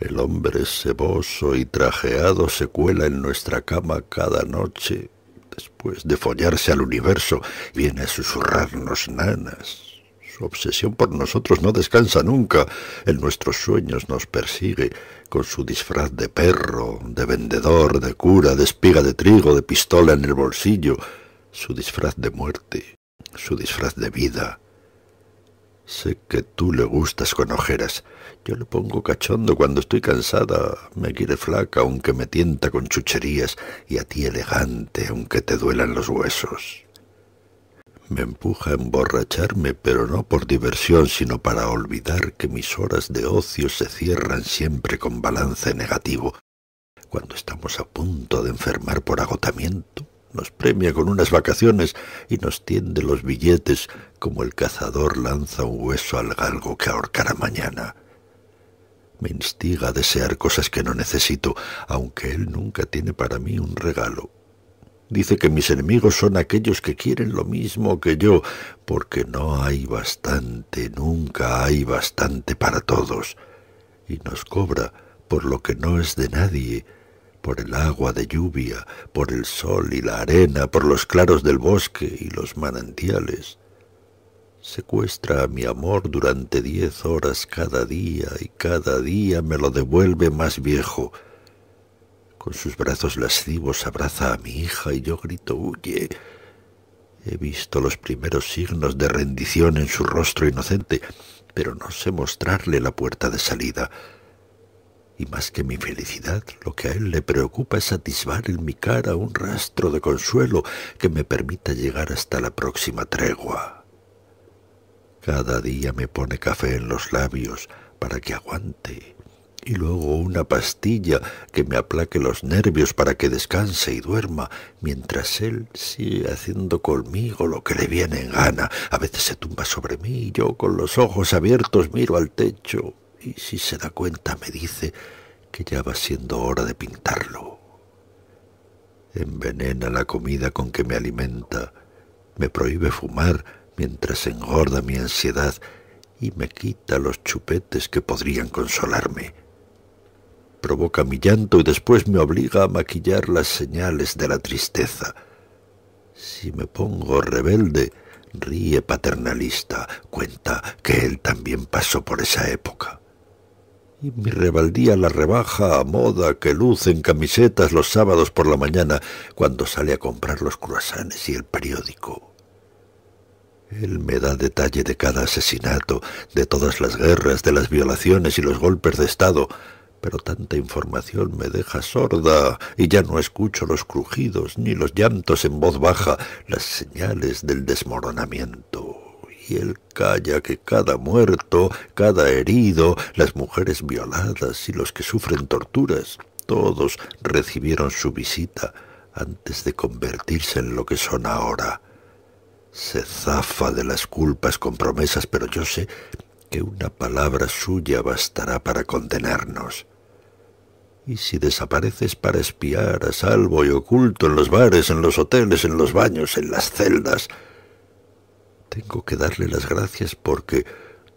El hombre ceboso y trajeado se cuela en nuestra cama cada noche, después de follarse al universo, viene a susurrarnos nanas. Su obsesión por nosotros no descansa nunca, en nuestros sueños nos persigue, con su disfraz de perro, de vendedor, de cura, de espiga de trigo, de pistola en el bolsillo, su disfraz de muerte, su disfraz de vida, Sé que tú le gustas con ojeras. Yo le pongo cachondo cuando estoy cansada. Me quiere flaca, aunque me tienta con chucherías, y a ti elegante, aunque te duelan los huesos. Me empuja a emborracharme, pero no por diversión, sino para olvidar que mis horas de ocio se cierran siempre con balance negativo. Cuando estamos a punto de enfermar por agotamiento, nos premia con unas vacaciones y nos tiende los billetes como el cazador lanza un hueso al galgo que ahorcará mañana. Me instiga a desear cosas que no necesito, aunque él nunca tiene para mí un regalo. Dice que mis enemigos son aquellos que quieren lo mismo que yo, porque no hay bastante, nunca hay bastante para todos. Y nos cobra por lo que no es de nadie, por el agua de lluvia, por el sol y la arena, por los claros del bosque y los manantiales. Secuestra a mi amor durante diez horas cada día y cada día me lo devuelve más viejo. Con sus brazos lascivos abraza a mi hija y yo grito huye. He visto los primeros signos de rendición en su rostro inocente, pero no sé mostrarle la puerta de salida y más que mi felicidad, lo que a él le preocupa es atisbar en mi cara un rastro de consuelo que me permita llegar hasta la próxima tregua. Cada día me pone café en los labios para que aguante, y luego una pastilla que me aplaque los nervios para que descanse y duerma, mientras él sigue haciendo conmigo lo que le viene en gana. A veces se tumba sobre mí y yo con los ojos abiertos miro al techo y si se da cuenta me dice que ya va siendo hora de pintarlo. Envenena la comida con que me alimenta, me prohíbe fumar mientras engorda mi ansiedad y me quita los chupetes que podrían consolarme. Provoca mi llanto y después me obliga a maquillar las señales de la tristeza. Si me pongo rebelde, ríe paternalista, cuenta que él también pasó por esa época y mi rebaldía la rebaja a moda que en camisetas los sábados por la mañana cuando sale a comprar los cruasanes y el periódico. Él me da detalle de cada asesinato, de todas las guerras, de las violaciones y los golpes de Estado, pero tanta información me deja sorda y ya no escucho los crujidos ni los llantos en voz baja, las señales del desmoronamiento y él calla que cada muerto, cada herido, las mujeres violadas y los que sufren torturas, todos recibieron su visita antes de convertirse en lo que son ahora. Se zafa de las culpas con promesas, pero yo sé que una palabra suya bastará para condenarnos. Y si desapareces para espiar a salvo y oculto en los bares, en los hoteles, en los baños, en las celdas, tengo que darle las gracias porque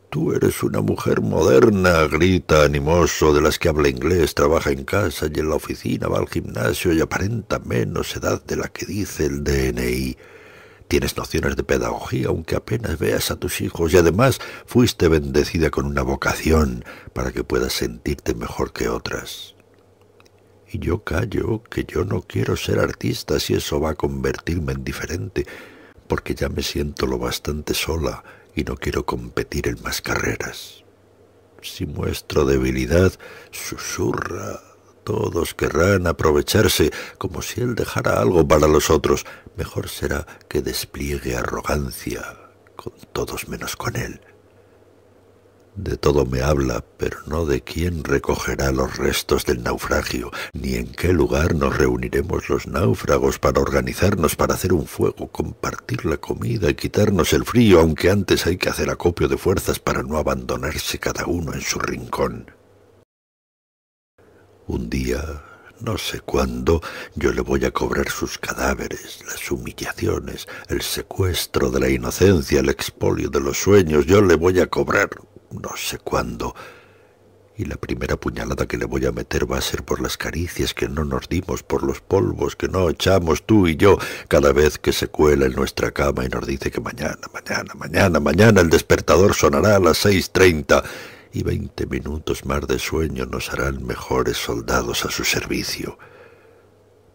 tú eres una mujer moderna, grita animoso, de las que habla inglés, trabaja en casa y en la oficina, va al gimnasio y aparenta menos edad de la que dice el DNI. Tienes nociones de pedagogía, aunque apenas veas a tus hijos, y además fuiste bendecida con una vocación para que puedas sentirte mejor que otras. Y yo callo que yo no quiero ser artista si eso va a convertirme en diferente, porque ya me siento lo bastante sola y no quiero competir en más carreras. Si muestro debilidad, susurra, todos querrán aprovecharse como si él dejara algo para los otros. Mejor será que despliegue arrogancia con todos menos con él. De todo me habla, pero no de quién recogerá los restos del naufragio, ni en qué lugar nos reuniremos los náufragos para organizarnos, para hacer un fuego, compartir la comida y quitarnos el frío, aunque antes hay que hacer acopio de fuerzas para no abandonarse cada uno en su rincón. Un día, no sé cuándo, yo le voy a cobrar sus cadáveres, las humillaciones, el secuestro de la inocencia, el expolio de los sueños, yo le voy a cobrar no sé cuándo, y la primera puñalada que le voy a meter va a ser por las caricias que no nos dimos, por los polvos que no echamos tú y yo cada vez que se cuela en nuestra cama y nos dice que mañana, mañana, mañana, mañana el despertador sonará a las seis treinta y veinte minutos más de sueño nos harán mejores soldados a su servicio.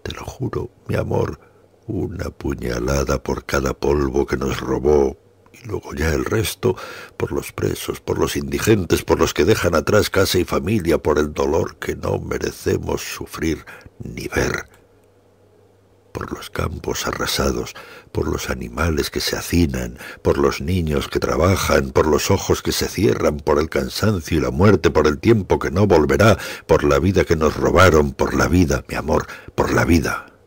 Te lo juro, mi amor, una puñalada por cada polvo que nos robó, y luego ya el resto, por los presos, por los indigentes, por los que dejan atrás casa y familia, por el dolor que no merecemos sufrir ni ver, por los campos arrasados, por los animales que se hacinan, por los niños que trabajan, por los ojos que se cierran, por el cansancio y la muerte, por el tiempo que no volverá, por la vida que nos robaron, por la vida, mi amor, por la vida.